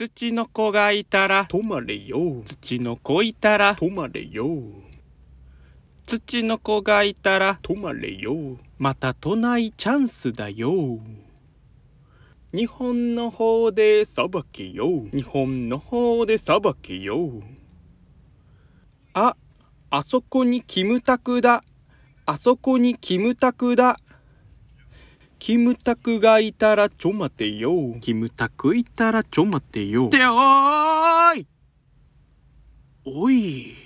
土の子がいたら止まれよ土の子いたら止まれよ土の子がいたら止まれよまた都内チャンスだよ日本の方でさばけよ日本の方でさばけよああそこにキムタクだあそこにキムタクだキムタクがいたらちょ待てよ。キムタクいたらちょ待てよ。っておーいおい。